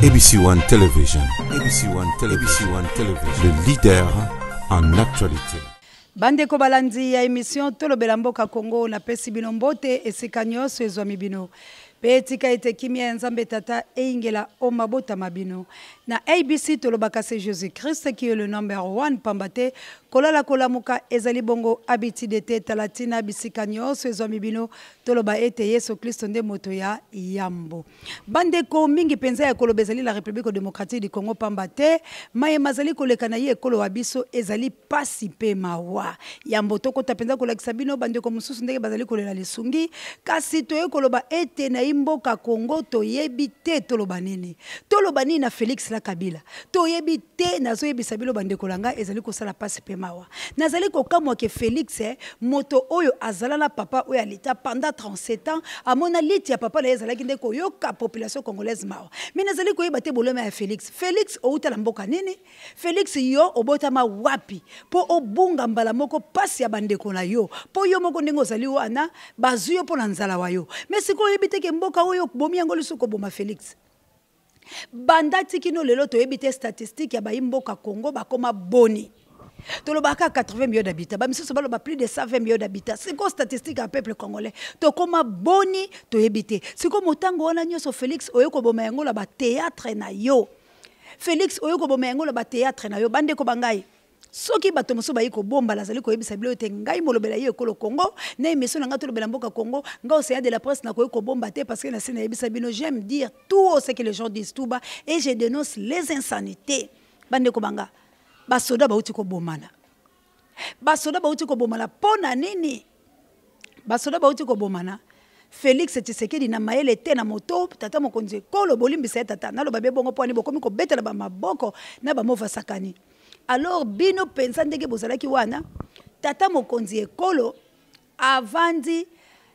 ABC One Television. ABC One Television. ABC One Television. Le leader en actualité. bandeko balandi ya émission tolobela mboka kongo napesi bino mbote esika nyonso ezwami bino mpe etika ete kimia ya nzambe tata eyingela o mabotama bino na abc tolobaka se jésus christ ki ye le number 1 pamba te kolala kolamuka ezali bongo abitide te tala ntina bisika nyonso ezwami bino toloba ete yesu kristo nde moto ya yambo bandeko mingi mpenza ya koloba ezali la république démocratique du congo pamba te mayema azali koleka na ye ekolo wa biso ezali pasi mpe mawa yambo tokota mpenza kolakisa bino bandeko mosusu ndenge bazali kolela lisungi kasi toye koloba ete na ye tozai mboka congo toyebi te toloba nini toloba nini na félix la kabila toyebi te nazoyebisa bino bandeko na ngai ezali kosala mpasi mpe mawa nazali kokamwa ke félix eh, moto oyo azala na papa oyo alita pendant 37 ans amona liti ya papa na ye ezalaki nde koyoka population congolaise mawa me nazali koyeba te bolema ya félix félix outa na mboka nini félix yo obotama wapi mpo obunga mbala moko mpasi ya bandeko na yo mpo yo moko ndenge ozali wana bazwi yo mpo na nzala wa yo me sikoyo oyebi teke mboka oyo bomi yango lisusu koboma félix banda tikino lelo toyebi te statistique ya bayi mboka congo bakoma boni tolobaka 80 millions d'habitants bamisusu baloba plus de 120 millions d'habitants siko statistique ya peuple congolais tokóma boni toyebi te siko motango wana nyonso félix oyo koboma yango na batéatre na yo félix oyo koboma yango na batéatre na yo bandeko bangai soki bato mosusu bayi kobomba nazali koyebisa bilo ete ngai molobela ye ekolo congo na émission na ngai tolobela mboka congo ngai océan de la presse nakoyi kobomba te parce que na se nayebisa bino jaime dire tout ce que les gens disent touba et je dénonce les insanités bandeko banga basoda bauti kobomana basoda bauti kobomana mpo na nini basoda bauti kobomana félix tshisekedi na mayele te na moto tata mokonzi ekolo bolimbisa ye tata naloba bie bongo mpo ani bokomi kobetela bamaboko na bamova sakani alors bino mpenza ndenge bozalaki wana tata mokonzi ekolo avandi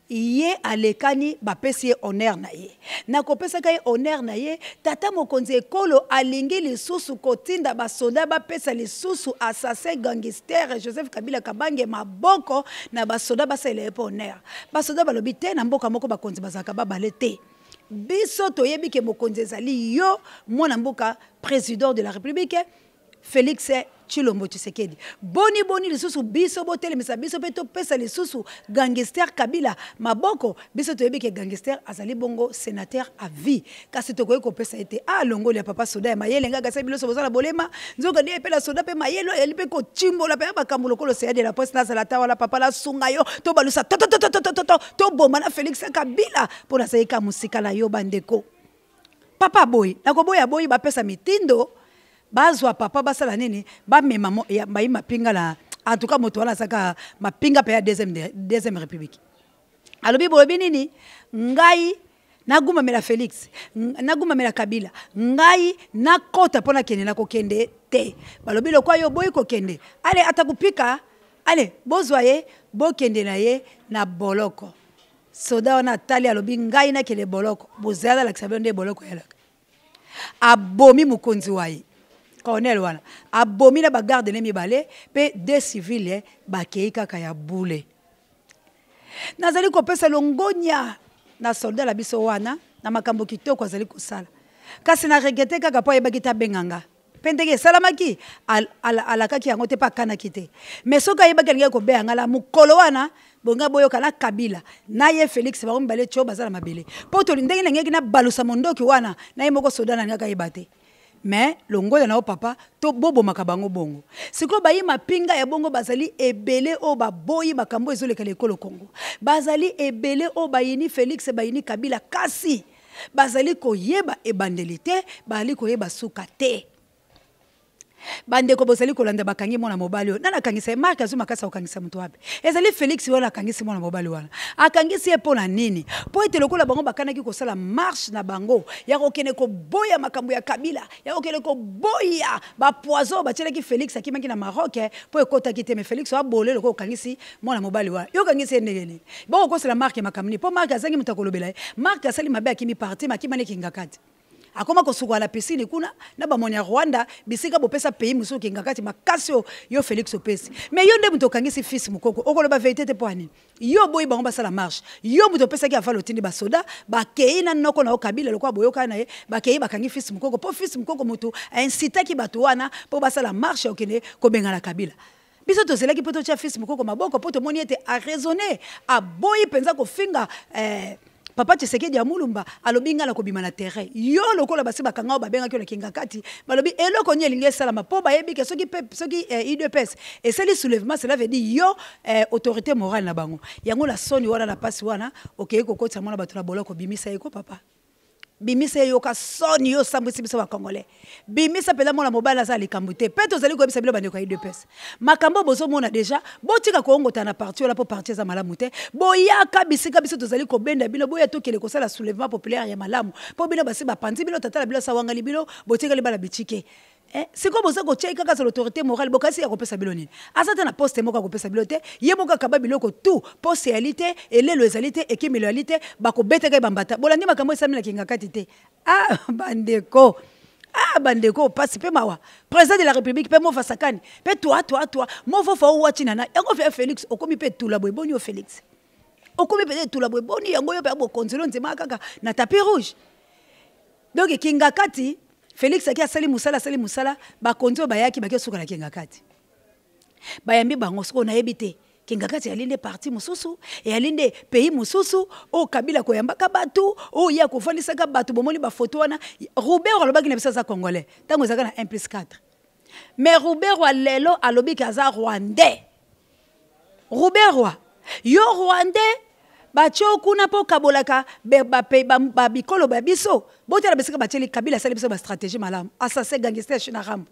ye alekani bapesi ye honer na ye nakopesaka ye honer na ye tata mokonzi ekolo alingi lisusu kotinda basoda bapesa lisusu assassin gangster joseph kabila kabange maboko na basoda basalela ye mpo honer basoda balobi te na mboka moko bakonzi bazalaka babale te biso toyebi ke mokonzi ezali yo mwana mboka président de la république félix chilombo tshisekedi boni boni lisusu biso botelemisa biso mpe topesa lisusu gangester kabila maboko biso toyebi ke gangester azali bongo sénateur a vie kasi tokoki kopesa ete alongoli ah, ya papa soda ya mayele ngai akasali biloso bozala bolema nzoka nde epela soda mpe mayele oyo ali mpe kotimbola mpe ya makambo lokolo seya de la poste nazala ta wana papa nasunga yo tobalusa tototototototo toboma na félix kabila mpo nazali ka mosika na yo bandeko papa boye nakoboya boyi bapesa mitindo bazwa papa basala nini bamema bayi mapinga na en tout cas moto wana asaka mapinga mpe ya deuxième république alobi bolobi nini ngai nagumamela félix nagumamela kabila ngai nakota mpo nakende na kokende te balobi lokwa yo boyi kokende ale ata kupika ale bozwa ye bokende na ye na boloko soda wana atali alobi ngai nakende boloko bozala lakisa bino nde boloko yalaka abomi mokonzi wa ye colonel wana abomi na bagarde ne mibale mpe de civile bakei kaka ya bule nazali kopesa longonia na soldat na biso wana na makambo kitoko azali kosala kasi na regrete kaka mpo ayebaki te abenganga mpe ndenge esalamaki alakaki yango te mpe akanaki te mais soki ayebaki alingaki kobeya ngala mokolo wana bonga boyoka na kabila na ye félix bango mibale tio baza na mabele mpo toli ndenge nalingaki na balusa mondoki wana na ye moko soda nalingaki ayeba te me longola na yo papa to bobomaka bango bongo sikoyo bayi mapinga ya bongo bazali ebele oyo baboyi makambo ezoleka lekolo kongo bazali ebele oyo bayini félix bayini kabila kasi bazali koyeba ebandeli te bazali koyeba suka te bandeko bozali kolanda bakangi mwana mobali oyo nani akangisa ye mark azwi makasi akokangisa moto wapi ezali félix oyo akangisi mwana mobali wana akangisi ye mpo na nini mpo ete lokola bango bakanaki kosala marshe na bango ya kokende koboya makambo ya kabila ya kokende koboya bapoison oyo batielaki félix akimaki na maroc mpo eh, ekɔtaki te me félix abole lokola okangisi mwana mobali wana yo okangisi ye ndenge nini bakokosala marke makambo nini mpo marke azangi moto akolobela ye eh. marke asali mabe akimi parti makima nekingakati akoma kosukola na piscine kuna na bamoni ya rwanda bisika bopesa pays mosusu okenga kati makasi oyo yo félix opesi me yo nde moto okangisi fils mokoko okoloba verité te mpo anini yo boyi bango basala marche yo moto opesaki ava lotindi basoda bakei na noko na yo kabila lokola boyokana na ye bakei bakangi fils mokoko mpo fils mokoko motu ainsitaki bato wana mpo basala marche ya okende kobengana kabila biso tozelaki mpo totya fils mokoko maboko mpo tomoni ete araisonne aboyi mpenza kofinga eh, papa tshisekedi ya mulumba alobi ngai nakobima na terrain yo lokola basi bakanga oyo babengaki olakinga kati balobi eh, eloko ni elingi esalama mpo bayebi ke soki idps eh, esali soulèvement cela veut dire yo eh, autorité morale na bango yango na soni wana na mpasi wana okei kokotisa mwana bato na boloko obimisa ye ko papa bimisa ye yoka soni yo sambwisi biso bakongolais bimisa mpenza mwana mobali aza likambo te mpe tozali koyebisa bilo bandeko ya udps makambo oyo bozomona deja botika koongota na parti ola mpo parti eza malamu te boyaka bisika biso tozali kobenda bino boya tokele kosala soulevement populaire ya malamu mpo bino basi bapanzi bino tatala bino asawangani bino botikali bana bicike Eh, sikoyo boza kotyai kaka za l'autorité morale bokasi ya kopesa bino nini aza te na poste moko ya kopesa bino te ye moko akaba biloko tu poste eyali te elelo ezali te ekimelo eyali te bakobetaka ye bambata bolandi makambo esalami na kinga kati te ah bandeko ah bandeko pasi mpe mawa président de la république mpe mofasakani mpe twa twa twa mofofa owati nana yango fea félix okomi mpe tula boye boni yo félix okomi mpenza etula boye boni yango yo mpe ya bokonzi lo nzema kaka na tapi rouge donc ekinga kati feliksi aki asali mosala asali mosala bakonzi oyo bayaki baki osukana kenga kati bayambi bango soki oyo nayebi te kenga kati eyali nde parti mosusu eyali nde pays mosusu oyo kabila koyambaka bato oyo ye akofandisaka bato bomoni bafoto wana robert alobaki na biso aza congolais ntango ezalaka na 1 plus 4 mais robert wa lelo alobiki aza rwandais robert wa yo rwandais batie okuna mpo okabolaka bikolo ba biso botala bisika batieli kabila asali biso bastratégie malamu asase gangester na rambo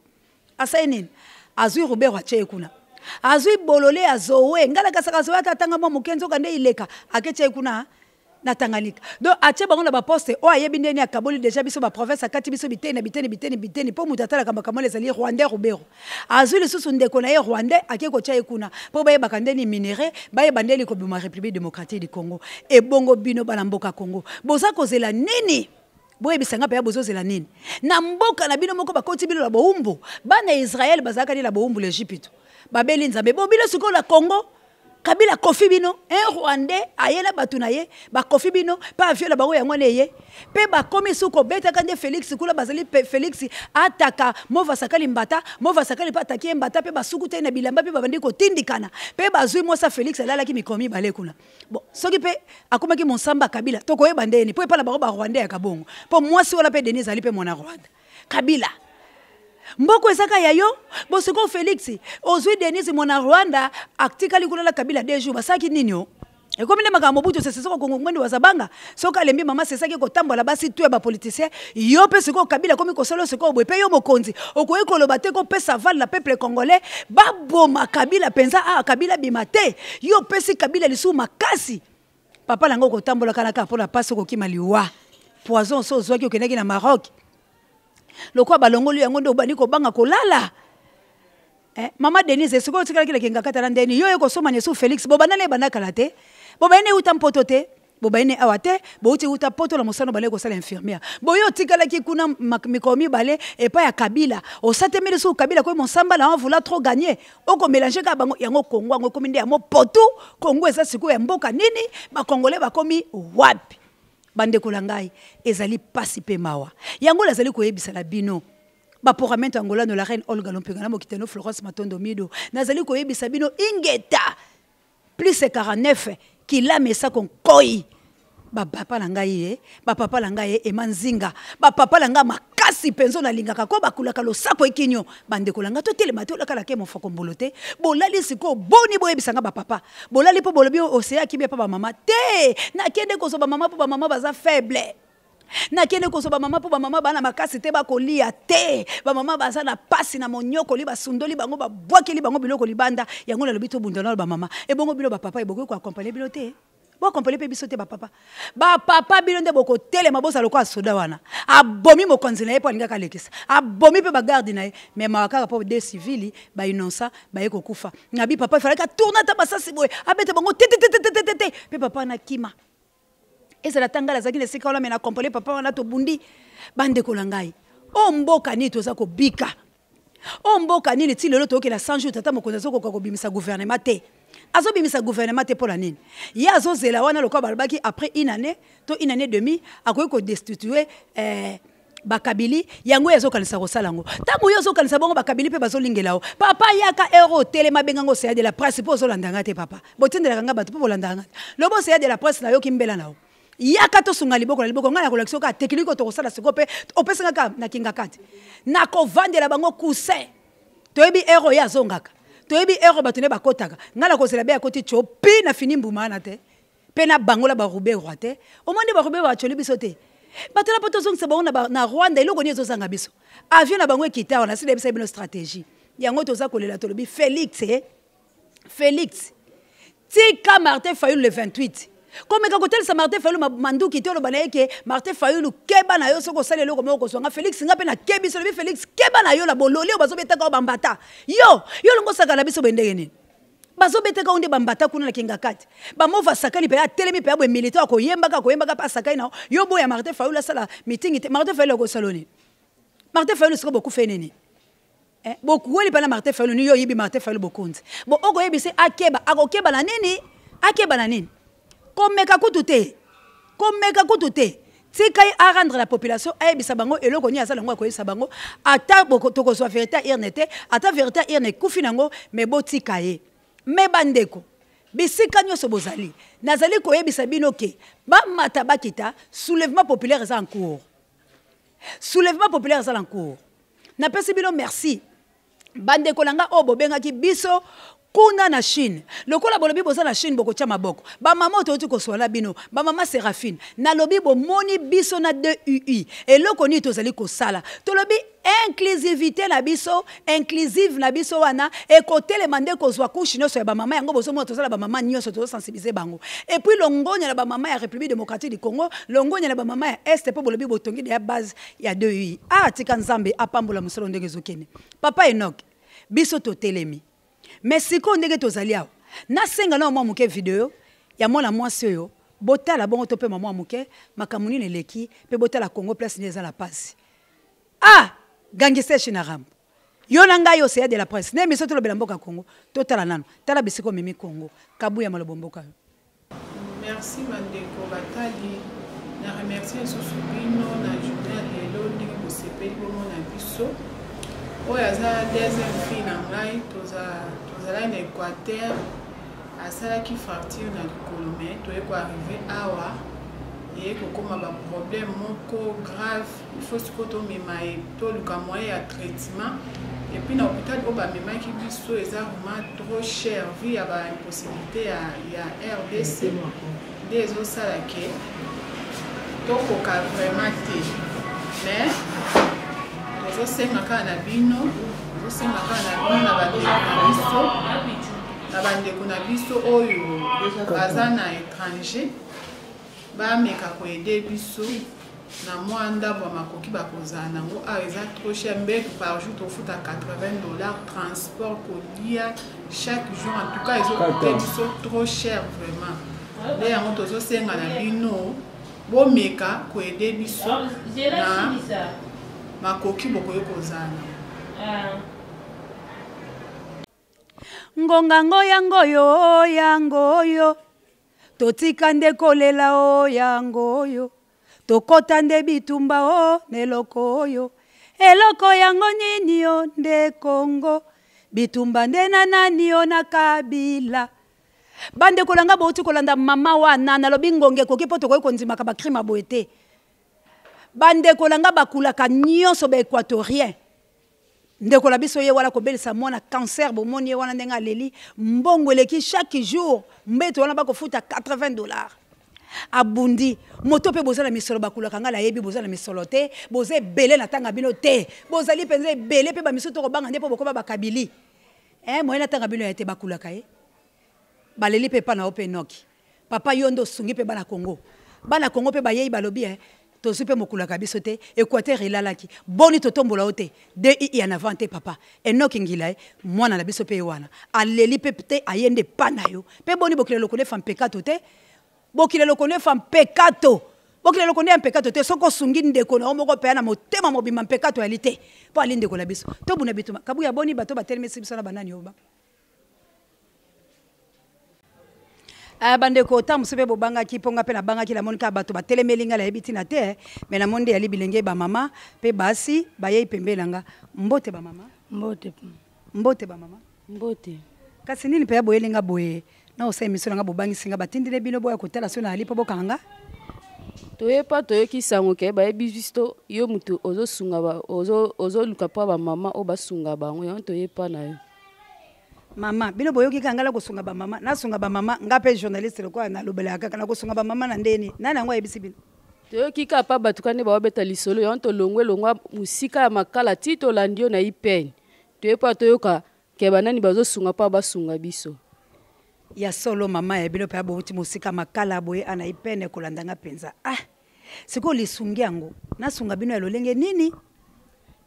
asai nini azwi rubero atie ye kuna azwi bolole azowe ngalaka saka zowe ata atanga mwa moke nzoka nde ileka aketie ye kuna na tanganyika donc atie bango na baposte oyo ayebi ndeni akaboli déjà biso baprovince akati biso biteni na biteni biteni biteni mpo moto atalaka makambo ezali rwandais rubero azwi lisusu ndeko na ye rwandais akei kotia ye kuna mpo bayebaka ndeni minere bayeba ndeni kobima république démocratique du congo ebongo bino bana mboka congo boza kozela nini boyebisanga mpe ya bozozela nini na mboka na bino moko bakoti bino na bowumbu bana ya israele bazalaka nini na bowumbu l'egypte babeli nzambe bo bino sikoyo na congo kabila kofi bino un rwandais ayela bato na ye bakofi bino mpe avio na bango yango na eye mpe bakomi su kobetaka nde félix kuna bazali félix ataka movasakali mbata movasakali mpe ataki ye mbata mpe basuku te na bilamba mpe babandi kotindikana mpe bazwi mwasa félix alalaki mikolo mibale kuna bon soki mpe akomaki mosamba kabila tokoyeba ndeni mpo epala bango barwandais ya kabongo mpo mwasi wana mpe denis ali mpe mwana rwanda kabila mboko ezaka ya yo bosiko félix ozwi denise mwana rwanda atikali kulala kabila de jour basalaki nini yo ekomi nde makambo butu sese soko kongo mwende wazabanga soki alembi mama sesaki kotambola basi tu ya bapoliticien yo mpe sikoyo kabila ekomi kosala sikoyo boye mpe yo mokonzi okoki koloba te kopesa vale na peuple congolais baboma kabila mpenza a ah, kabila bima te yo opesi kabila lisusu makasi papa na yango okotambola kanaka mpona mpasi okokima liwa poison so ozwaki okendaki na maroc lokola balongoli yango nde obandi kobanga kolala eh, mama denise esikoyo otikalaki lekenga kata na ndeni yo ekosomana esu félix bobanda na ebanda kala te bobaye na euta mpoto te bobaye na awa te bouti euta poto na mosala balei kosala infirmière boye otikalaki kuna mikolo mibale epai ya kabila osatemeli su kabila koyi mosambala an vula trop gagne okomélange kaka bango yango kongo yango ekomi nde yango potu kongo eza sikoyo ya mboka nini bakongole bakomi wapi bandeko na ngai ezali pasi mpe mawa yango oyo azali koyebisa na bino baporamente angolano la reine olga lompenga na mokitano florence matondo mido nazali koyebisa bino ingeta plus 49 kilame esako nkoi bapapa na ngai ye bapapa na ngai ye ema nzinga bapapa na ngai makasi mpenza nalingaka ko bakulaka losapo ekinio bandeko na ngai totelema te olakala ke mofokombolo te bolali sikoyo boni boyebisa ngai bapapa bolali mpo bolobi oseyaki bie mpo bamama te nakende kozwa bamama mpo bamama baza faible nakende kozwa bamama mpo bamama bana makasi te bakolia te bamama baza na pasi na monyokoli basundoli bango babwakeli bango biloko libanda yango nalobi tobundana bamama ebongo bino bapapa ebokoki koakompagne bino te bokompele mpe biso te bapapa bapapa bino nde bokotelema bozala lokola soda wana abomi mokonzi na ye mpo alingaka alekisa abomi mpe bagarde na ye me mawa kaka mpo de civili bainonsa baye kokufa nabi papa efalaki atourne ata masasi boye abete bango tetetetetetete mpe papa wana kima ezala ta ngai azalaki na esika wana me na kompole papa wana tobundi bandekola ngai o oh, mboka nini toza kobika o oh, mboka nini ti lelo toyokela 1 jour tata mokonzi azokoka kobimisa guvernema te azobimisa gouvernement te mpona nini ye azozela wana lokola balobaki après une année to une année demi akoki kodestitue eh, bakabili yango oyo azokanisa kosala yango ntango yo ozokanisa bongo bakabili mpe bazolingela yo papa yaka ero otelema abengango oseya de la presse mpo ozolandanga te papa botindelaka nga bato mpo bolandanga te loba oseya de la presse nayoki mbela na yo yaka tosunga liboko na liboko ngai nakolakisa yo kaka teknike tokosala sikoyo mpe opesanga kaka nakinga kati nakovandela bango cousin toyebi ero oyo azongaka toyebi ere bato nde bakɔtaka nga na kozela be akoti tio pi na fini mbuma wana te mpe na bangola barube roi te omoi nde barube bacoli biso te bato na mpo tozongisa bango na rwanda eloko nini ezozanga biso avion na bango ekita wana sila yebisa bino stratégie yango toza kolela tolobi félix e félix tika martin fayul le 28 komeka kotalisa martin fayulu manduki te oloba na ye ke martin fayulu keba na yo soki osali eloko moko kozwanga félix nga mpe nakebi so lobi félix keba na yo la bololi oyo bazobetaka o bambata yo yo olongo osaka na biso boyendenge nini bazobetaka o nde bambata kuna na kinga kati bamova asakani mpe atelemi mpe aboye militaire akoyembaka akoyembaka mpe asakani na yo boya martin fayulu asala mitingi te martin fayulu akosala nini martin fayulu soki bokufa nini eh, bokueli mpe na martin fayulu ni yo oyebi martin fayulu bokunzi bo okoyebisa akeba akokeba na nini akeba na nini komeka kutu te komeka kutu te tika ye arendre la population ayebisa bango eloko nini asala yango akoyebisa bango ata tokozwa vérité irne te ata vérité irne ekufi nango me botika ye me bandeko bisika nyonso bozali nazali koyebisa bino ke bamata bakita soulèvement populaire eza en cours soulèvement populaire ezala en cours napesi bino merci bandeko na nga oyo bobengaki biso kuna na chine lokola bolobi boza na chine bokotya maboko bamama oyo toyoti kosola bino bamama serafine nalobi bomoni biso na dui eloko nini tozali kosala tolobi inclusivité na biso inclusive na biso wana ekotelema nde kozwa kushe nyonso ya bamama yango bozomona tozala bamama nyonso tozosensibilize bango epuis longonia na bamama ya république démocratique du congo longonia na bamama ya este mpo bolobi botongi na ya base ya dui ah tika nzambe apambola mosolo ndenge ezokende papa enok biso totelemi me sikoyo ndenge tozali awa nasenga na mwa moke video ya mwana mwasi oyo botala bongo to mpema mwa moke makambo nini eleki mpe botala congo place nde eza na mpasi ah gangiseshe na rambo yo na ngai oseya de la presse nde miso tolobela mboka congo totala nano tala bisika omemi congo kabu ya malobo mboka yo merci bandeko batali na remercie lisusu bino na journal lelo ndenge bosepeli bomona biso oyo aza deuxième fille na ngai tozalaki na équateur asalaki fracture na likolo me toye koarrive awa ye kokóma baproblème moko grave ifo sikoyo tomema ye toluka moyen ya traitement epuis na hôpital oyo bamemaki biso eza vraiment trop cher vi ya baimpossibilité ya, ya rdc nde ezosala ke tokoka vraiment te mais tosenga kaka na bino tosenga kaka na bino na badeja na biso na bandeko na biso oyo baza na étranger bameka koede biso na mwa ndambo ya makoki bakozala nango awa eza trop cher mbetu par jour tofuta 80 dollar transport kolia chaque jour en tout cas ezokute biso trop cher vraiment nde yango tozosenga na bino bomeka koede biso na bakoki bokoye kozana ah. ngongango yango oyo yango oyo totika nde kolela o yango oyo tokɔta nde bitumba o na eloko oyo eloko yango nini o nde kongo bitumba nde na nani o na kabila bandeko nanga bouti kolanda mama wana nalobi ngonge ekoki mpo tokoki kondimaka bakrime aboye te bandeko na nga bakulaka nyonso baéquatorien ndeko na biso ye wana kobelisa mwana cancer bomoni ye wana ndenge aleli mbongo eleki chaque jour mbeto wana bakofuta 80 dollars abundi moto mpe boza na misolo bakulaka ngai nayebi boza na misolo te boza ebele na ntanga bino te bozali mpenza ebele mpe bamiso tokobanga nde mpo bokoba bakabili eh, moye na ntanga bino ya te bakulaka ye eh? baleli mpe epa na yo mpe noki papa yo nde osungi mpe bana kongo bana kongo mpe bayei balobi eh? tozwi mpe mokulaka biso te équateur elalaki boni totombola yo te dii en avant te papa enok ngila ye eh, mwana na biso mpe ye wana aleli mpe te aye nde pa na yo mpe boni bokili loko nefa mpekato te bokili loko nefa mpekato bokili loko nde ya mpekato te soki osungi ndeko na yo moko mpeya na motema mobima mpekato ayali te mpo ali ndeko na biso tobuna bituma kabuya boni bato batelemisi biso na banani oba Eh, bandeko otambusu mpe bobangaki mpo nga mpe nabangaki namoni kaka bato batelemeli ngai nayebi ntina te eh. me namoni nde yali bilenge bamama mpe basi bayei pembeni na nga mbote bamama mbote mbote bamama mbote kasi nini mpe ya boyeli nga boye na osala emisio na nga bobangisi nga batindile bino boya kotala so na ali mpo bokanga nga toyepa toyoki sango ke bayebi justo yo motu ozosunga ozoluka mpo bamama oyo basunga bango yango toyepa na yo mama bino boyoki kanga nakosunga bamama nasunga bamama nga mpe journaliste lokola nalobelaka kaka nakosunga bamama na ndeni nani yango ayebisi bino toyoki ka pa bato kani baobeta lisolo yango tolongwa elongwa mosika ya makala ti tolandi yo na ye pene toye mpo toyoka ke banani bazosunga mpo basunga biso ya solo mama ya bino mpe abouti mosika makala boye ana ye pene kolandanga mpenza ah sikoyo lisungi yango nasunga bino ya lolenge nini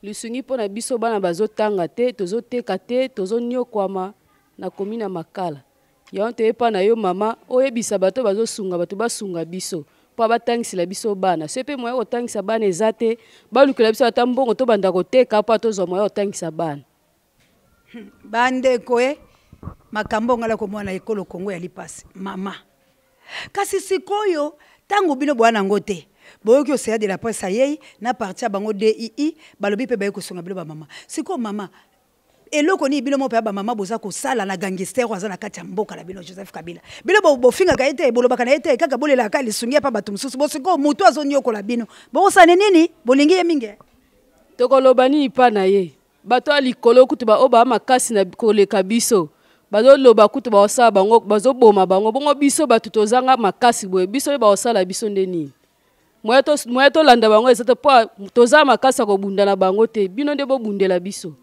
lisungi mpo na biso bana bazotanga te tozoteka te tozoniokwama nakomi na makala yango toyepa na yo mama oyebisa bato bazosunga bato basunga biso mpo abatangisela biso bana so mpe moya kotangisa bana eza te balukela biso ata mbongo tobanda koteka mpo atozwa moya kotangisa bana hmm, bandeko e makambo ngala komona na ekolo kongo ya lipasi mama kasi sikoyo ntango bino bwana yango te boyoki osaya de la presse ayei na parti ya bango dii balobi mpe baye kosunga bilo bamama sikoyo mama eloko nini bino mo mpe ya bamama boza kosala na gangester aza na kati ya mboka na bino joseph kabila bino bofingaka ye te bolobaka na ye te kaka bolelaka lisungi epa bato mosusu bosikoyo motu azoniokola bino bokosani nini bolingi ye mingi tokoloba nini mpa na ye bato ya likolo kutu baoyo baa makasi na koleka biso bazoloba kutu baosala bango bazoboma bango bongo biso bato tozanga makasi boye biso oyo baosala biso nde nini moya tolanda bango eza te mpo toza makasi ya kobunda na bango te bino nde bobundela biso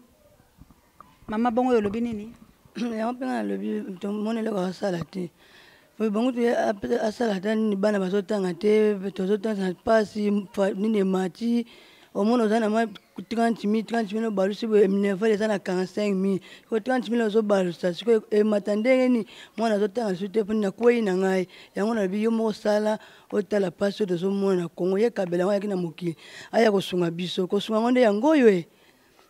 mama bongo oyo olobi nini yango mpenga nalobi tomoni eloko asala te bongo asala ta nini bana bazotanga te tozotanga mpasi nini emati omona oza na 30 000 30 000 obalusi boye minerval eza na 45 000 ko 30 000 ozobalusa sikoyo emata eh, ndenge nini mwana azotanga su te mponi nakwei na ngai yango nalobi yo moko sala otala mpasi oyo tozomona na kongo ye kabela yango ayaki na mokili aya kosunga biso kosunga yango nde yango oyo e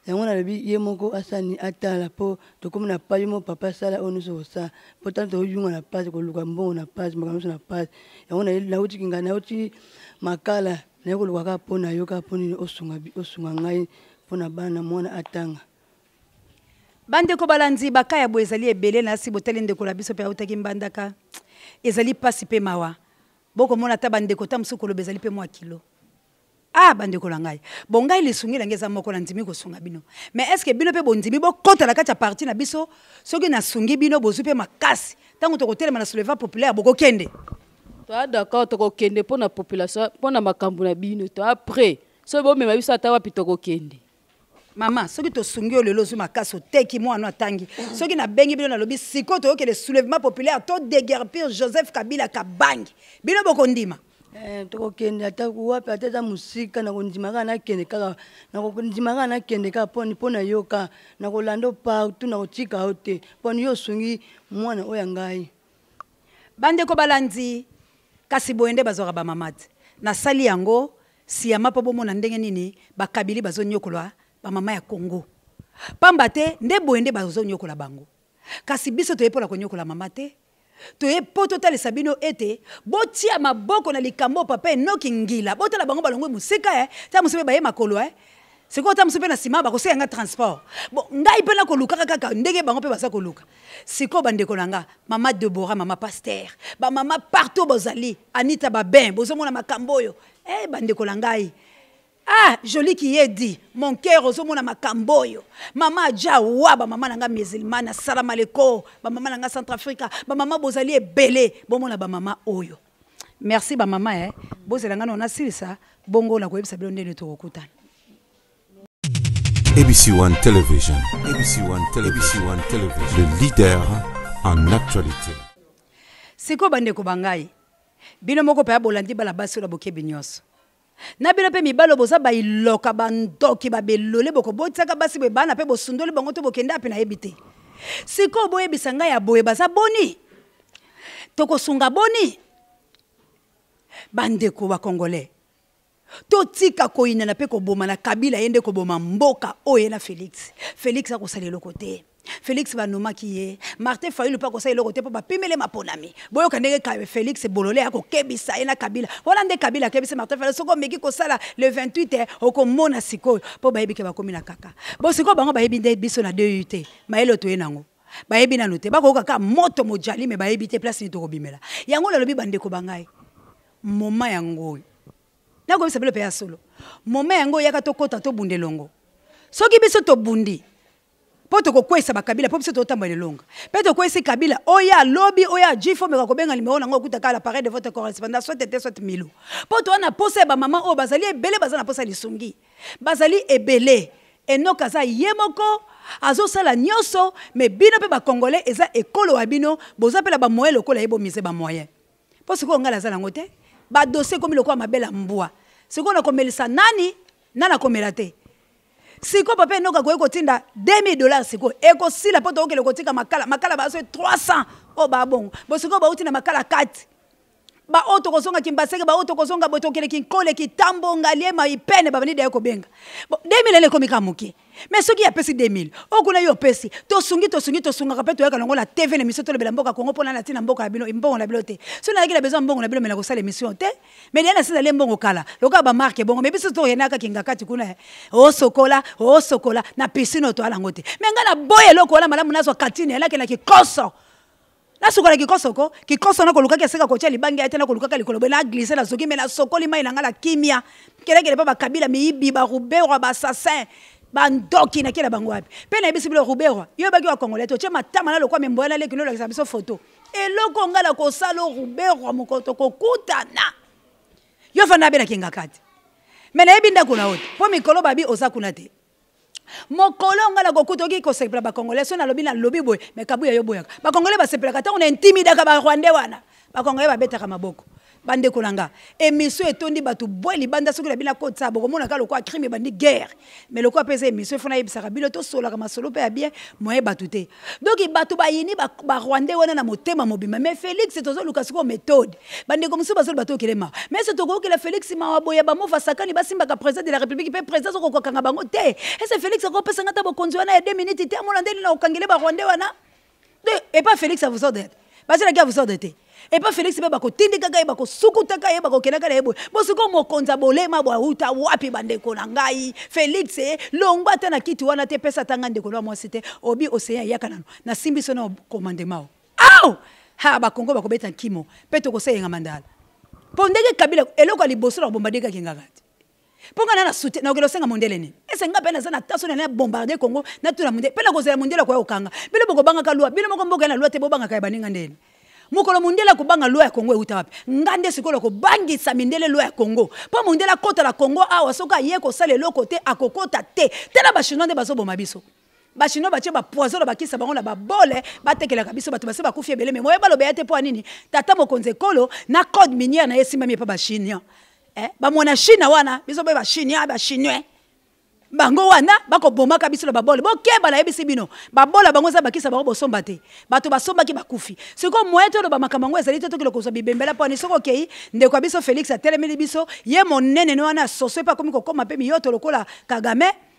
yango nalobi ye moko asani atala mpo tokómi na page moko papa asala oyo nyonso kosala mpo tana tokoyunga na page koluka mbongo na page makambo nyonso na page yango nauti kinga nauti makala naye koluka kaka mpo na yo kaka mpo nini osunga ngai mpona bana mwana atanga bandeko balandi baka ya boye ezali ebele nasi botali ndekola biso mpe autaki mbandaka ezali mpasi mpe mawa bokomona ata bandeko ta mosuku koloba ezali mpe mwa kilo ah bandeko na ngai bo ngai lisungela nge eza moko na ndimi kosunga bino mais est ce que bino mpe bondimi bokotala kati ya parti na biso soki nasungi bino bozwi mpe makasi ntango tokotelema na souleva populaire bokokende toya d'accord tokokende mpo na population mpo na makambo na bino toya prêt soki bomema biso ata wapi tokokende mama soki tosungi oyo lelo ozwi makasi oteki mwana atangi soki nabengi bino nalobi sikoyo toyokele soulèvement populaire todeguerpir joseph kabila kabangi bino bokondima eh, tokokende ata wapi ata eza mosika nakondima kaka nakende kaka nakondima kaka nakende kaka mponi mpo na yo ka nakolanda o partout nakotika yo te mponi yo osungi mwana oyo ya ngai bandeko balandi kasi boye nde bazwaka bamamate nasali yango siyama mpo bomona ndenge nini bakabili bazonyokola bamama ya kongo pamba te nde boye nde bazonyokola bango kasi biso toye mpola konyokola mama te toye mpo totalisa bino ete botia maboko na likambo papa enoki ngila botala bango balongwe mosika e eh. ta mosepe baye makolo e eh? sikoyo ata mosu mpe na nsima bakosenga nga transport bon ngai mpe nakolukaka kaka ndenge bango mpe baza koluka sikoyo bandeko na nga mama debora mama paster bamama partout bozali anita babin bozomona makambo oyo e bandeko na ngai ah joli kiyedi mon cœur ozomona makambo oyo mama aja wa bamama na nga musulmane asala maleko bamama na nga centrafrika bamama bozali ebele bomona bamama oyo merci bamama e eh. bozela nga na onasilisa bongola koyebisa bilo ndenge tokokutana ABC One Television. ABC One, Tele ABC One Television. Le leader en actualité. sikoyo bandeko bangai bino moko mpe ya bolandi bana basi oyo bokebi nyonso na bino mpe mibali boza bailoka bandoki babelole bokobotisaka basi boye bana mpe bosundoli bango to bokende ape nayebi te sikoyo boyebisa ngai ya boye baza boni tokosunga boni bandeko bakongolais totika koyinana mpe koboma na kabila ye nde koboma mboka oyo ela félix félix akosala eloko te félix banomaki ye martin fayulu mpe akosala eloko te mpo bapimele maponami boyoka ndenge félix bolole akokebisa ye na kabila wana nde kabila akebisi martin fayulu soki omeki kosala le 28 okomona sikoyo mpo bayebi ke bakomi na kaka bo sikoyo bango bayebi nde biso na deux te mayele toye nango bayebi nano te bakoyoka kaka moto mojali me bayebi te place nini tokobimela yango lelo biba ndeko bangai moma yango oyo nakobisa biloko ya solo moma yango oyaka tokɔta tobunda elongo soki biso tobundi mpo tokokwesa bakabila mpo biso totambola elonga mpe tokwesi kabila oyo alobi oyo ajifo meka kobenga limero nango okutaka à l'appareil de votre correspondant soit ete soit milo mpo toa na posa ya bamama oyo bazali ebele baza na posa ya lisungi bazali ebele enok aza ye moko azosala nyonso me bino mpe bacongolais eza ekolo ya bino boza mpela bamoyen lokola ye bomise bamoyen mpo sikoyo ngai aza nango te badosie ekomi lokola mabele ya mbwa sikoyo nakomelisa nani na nakomela te sikoyo papa enoko akoki kotinda 2000 dollars sikoyo ekosila mpo tokokele kotika makala makala baso 300 oyo babongo bo sikoyo bauti na makala 4 baoyo tokozongaki mbaseke baoyo tokozonga boye tokeleki nkole kitambo ngalie maipene babanidi aye kobenga 2000 ele ekomika moke me soki apesi 2000 okuna yo opesi tosungi tosungi tosungaka mpe toyaka longola tv na émission tolobela mboka congo mpona na ntina mboka na bino mbongo na bino te so nayaki na besoin mbongo na bino me na kosala émission te me lia na sezali mbongo kala lokola bamarke bongo me biso tokende aka kinga kati kuna eh. osokola oh osokola oh na piscine oyo toyala yango te me ngai na boya eloko wana malamu nazwa katine elakela kikoso nasukola kikosoko kikoso na kolukaki esika kotya libange ya te na kolukaka likolo boye naglise nazoki me nasokoli mai na ngai na kimia kelekele mpe bakabila miyibi barubera baasassin bandoki nakela bango wapi mpe nayebi si bilo ruberwa yoyebaki wa congolais te otye matama na lokwami mboyana leki nolakisa biso foto eloko ngala kosala ruberwa mokoto kokutana yo fanda abenakengaka te me nayebi ndako na ote mpo mikolo babi oza kuna te mokolo ngala kokuta okoki kosepela bacongolais so nalobi nalobi boye me kabuya yo boyaka bacongolais basepelaka ntango na intimidaka barwande wana bacongolais babetaka maboko bandeko na nga émission etondi bato bwe libanda soki na bino akotisa bokomonaka lokola crime ebandi guerre mais lokola mpe eza émission fona yebisaka bino tosolaka masolo mpe ya bien moye bato te donc bato bayini barwandais wana na motema mobima mais félix tozoluka sikoyo méthode bandeko mosusu bazoli bato okele mawa mais se tokokela félix mawa boya bamofasakani basimbaka président de la république mpe président soko kokanga bango te ese félix akopesanga ata bokonzi wana ya 2 minutes te amonandeli na okangele barwandais wana epa félix avusordre basilaki avusordre te epa feliksi mpe bakotindikaka ye bakosukutaka ye bakokendaka na ye boye bosiko mokonzi abolema bauta wapi bandeko na ngai feliksi ye eh, longwa ata na kiti wana te pesa atanga ndeko na mwasi te obi oseya eyaka nano nasimbi so na komandema o aw ha bakongo bakobeta nkimo mpe tokoseyenga mandala mpo ndenge kabila eloko ya liboso na kobombadekaki ngaka te mpo nga na na soutien nakokela kosenga mondele nini ese nga mpe naza na taso na na bombarde congo natuna mondele mpe nakozela mondele akoya kokanga bino bokobangaka lwa bino moko mboka na lwa te bobangaka ya baninga ndeni mokolo mondele akobanga lwa ya kongo euta wapi nga nde sikoyo akobangisa mindele lwa ya kongo mpo mondele akotala kongo awa soki aye kosala eloko te akokota te tala bachinois nde bazoboma biso bachinois batie bapoisono bakisa bango na babole batekelaka biso bato basi bakufi ebele me moye baloba ya te mpo ya nini tata mokonzi ekolo na code miniere na ye esimbami epa bachinois eh? bamwana chine wana biso mpe bachinois bachinois eh. bango wana bakobomaka biso na babole bokeba nayebisi bino babola bango eza bakisa bango bosomba te bato basombaki bakufi sikoyo moye to oloba makambo yango ezali te tokili kozwa bibembela mpo ani soki okei ndeko ya biso félix atelemeli biso ye monene ne wana asoso mpe akomi kokóma mpe miyoto lokola kagame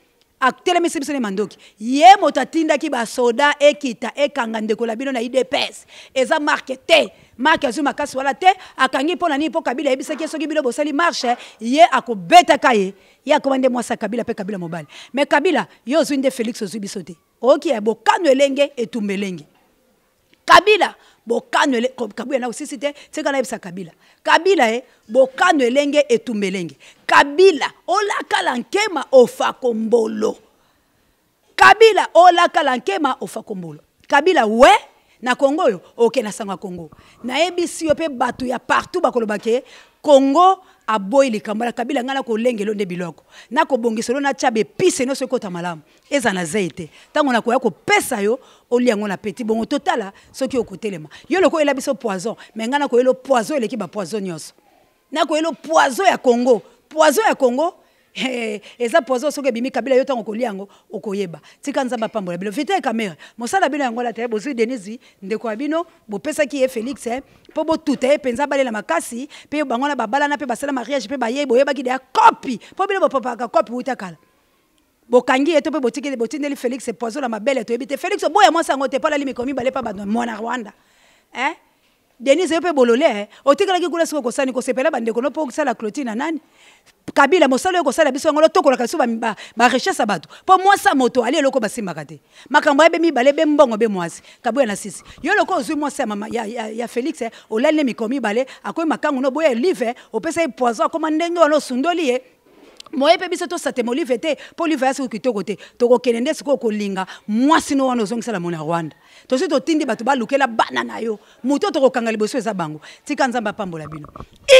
atelemisi biso ne mandoki ye moto atindaki basoda ekita ekanga ndeko na bino na idps eza marke te marke azwi makasi wana te akangi mpo na nini mpo kabila ayebisaki ye soki bino bosali marshe ye akobetaka ye ye akoma nde mwasi ya kabila mpe kabila mobali me kabila yo ozwi nde félix ozwi biso te oyoki ya bokano elenge etumba elenge kabila bokano kabila osisi te tika nayebisa kabila kabila ye bokano elenge etumba elenge kabila olakala nkema ofako mbolo kabila olakala nkema ofako mbolo kabila we na kongo oyo okende okay, na sango ya kongo nayebisi yo mpe bato ya partout bakoloba ke kongo aboyi likambo nakabila ngai nakolengelo nde biloko nakobongiselo natya bepise nyonso ekɔta malamu eza na zei te ntango nakoya kopesa yo olia yango na peti bongo totala soki okotelema yo loko oyela biso poison mai ngai nakoyelo poison eleki bapoison nyonso nakoyelo poison ya congo poison ya congo Eh, eza poison soki ebimi kabila yo ntango okolia yango okoyeba tika nzambe apambola bino vite camere mosala bino yango lata ye eh, bozwi denisi ndeko ya bino bopesaki ye félix eh, mpo botuta ye mpenza balela makasi mpe bango na babalana mpe basala mariage mpe baye boyebaki deya kopi mpo bino bopapaka kopi wuta kala bokangi ye to mpe botikeli botindeli félix poison na mabele toyebi te félix oboya mwasi yango te mpo alali miko mibale mpa bato mwana rwanda eh? denis oyo mpe bolole eh. otikalaki kuna soki okosani kosepela bandeko no mpo okosala clotine na nani kabila mosala oyo kosala biso yango lotokolaka biso barechesse ya bato mpo mwasa moto ali eloko basimbaka te makambo ya be mibale be mbongo be mwasi kabuya na sisi yo loko ozwi mwasi ya, ya, ya, ya félix eh, olali ne mikolo mibale akomi makangu no boya livre eh, opesa ye poison akoma ndenge wana osundoli ye moyebi biso tosate molive te mpo live ya siko kitoko te tokokende nde sikoyo kolinga mwasino wana ozongisala mo na rwanda tosi totindi bato balukela bana na yo motu oyo tokokanga liboso eza bango tika nzambe apambola bino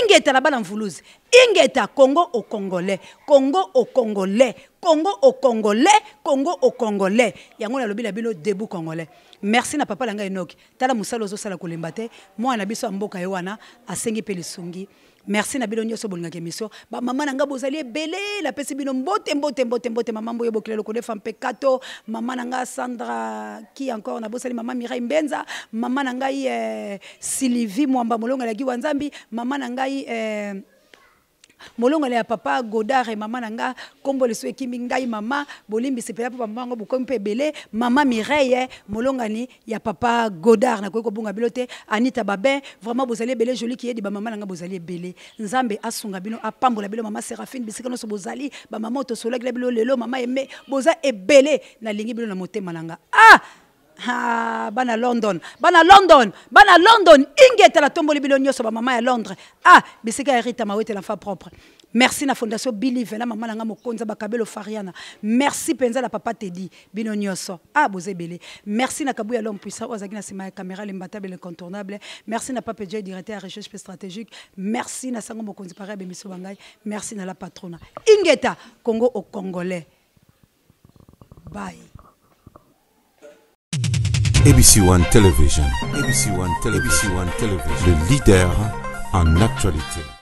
ingeta na bana mvuluzi ingeta congo okongolais congo okongolais congo okongolais congo okongolais yango nalobila bino debu congolais merci na papa na ngai enoki tala mosala ozosala kolemba te mwana na biso ya mboka ye wana asengi mpe lisungi merci na bino nyonso bolingaka émission bamama na ngai bozali ebele napesi bino mbote mbote mbote mbote mama mboyo bokile lokolefa mpe kato mama na ngai sandra ki encore nabosali mama mirai mbenza mama na ngai eh, sylvie mwamba molongo alaki wa nzambi mama na ngai eh, molongole ya papa godard e mama na nga nkombo liso ekimbi ngai mama bolimbisi mpenza mpo bamama yango bokomi mpe ebele mireille molongani ya papa godard na kobonga bino te anita babin vraiment bozali ebele joli kiyedi bamama na nga bozali ebele nzambe asunga bino apambola bino mama serafine bisika nyonso bozali bamama otosolakila bino lelo mama eme boza ebele nalingi bino na motema na malanga ah ha bana london bana london bana london ingi etala tomboli bino nyonso bamama ya londres ah bisika ya rita mawetela fa propre merci na fondation bilive na mama na nga mokonzi bakabelo fariana merci mpenza na papa tedi bino nyonso ah boza ebele merci na kabu ya l'homme puissant oyo azalaki na nsima ya caméra l'imbatable incontournable merci na pape joy directeur ya recherche mpe stratégique merci na sango mokonzi pari abemiso bangai merci na la patrona ingeta congo au congolais bye ABC One Television. ABC One, Television. ABC One Television. Le leader en actualité.